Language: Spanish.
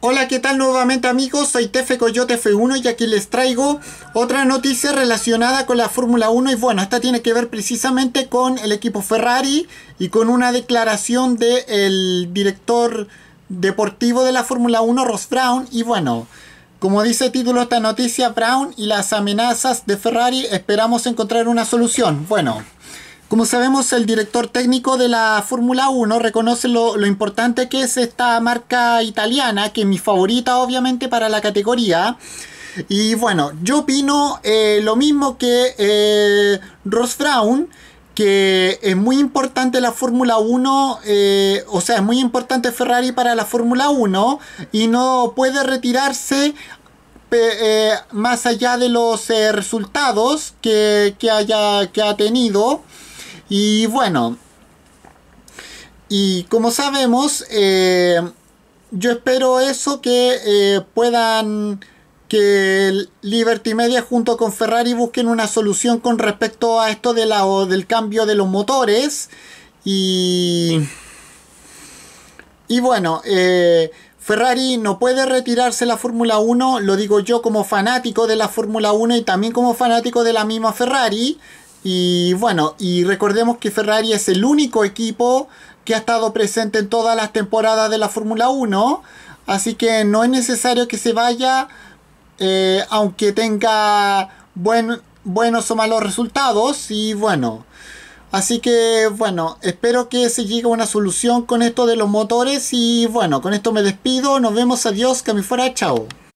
Hola, ¿qué tal nuevamente amigos? Soy Tefe Coyote F1 y aquí les traigo otra noticia relacionada con la Fórmula 1 y bueno, esta tiene que ver precisamente con el equipo Ferrari y con una declaración del director deportivo de la Fórmula 1, Ross Brown y bueno, como dice el título esta noticia, Brown y las amenazas de Ferrari esperamos encontrar una solución. Bueno, como sabemos, el director técnico de la Fórmula 1 reconoce lo, importante que es esta marca italiana, que es mi favorita obviamente para la categoría. Y bueno, yo opino eh, lo mismo que eh, Ross Brown, que es muy importante la Fórmula 1, eh, o sea, es muy importante Ferrari para la Fórmula 1 y no puede retirarse más allá de los resultados que, haya, que ha tenido. Y bueno, y como sabemos, eh, yo espero eso que eh, puedan que Liberty Media junto con Ferrari busquen una solución con respecto a esto de del cambio de los motores y y bueno eh, Ferrari no puede retirarse la Fórmula 1 lo digo yo como fanático de la Fórmula 1 y también como fanático de la misma Ferrari y bueno, y recordemos que Ferrari es el único equipo que ha estado presente en todas las temporadas de la Fórmula 1, así que no es necesario que se vaya, eh, aunque tenga buenos o malos resultados, y bueno. Así que bueno, espero que se llegue a una solución con esto de los motores y bueno, con esto me despido, nos vemos, adiós, que me fuera, chao.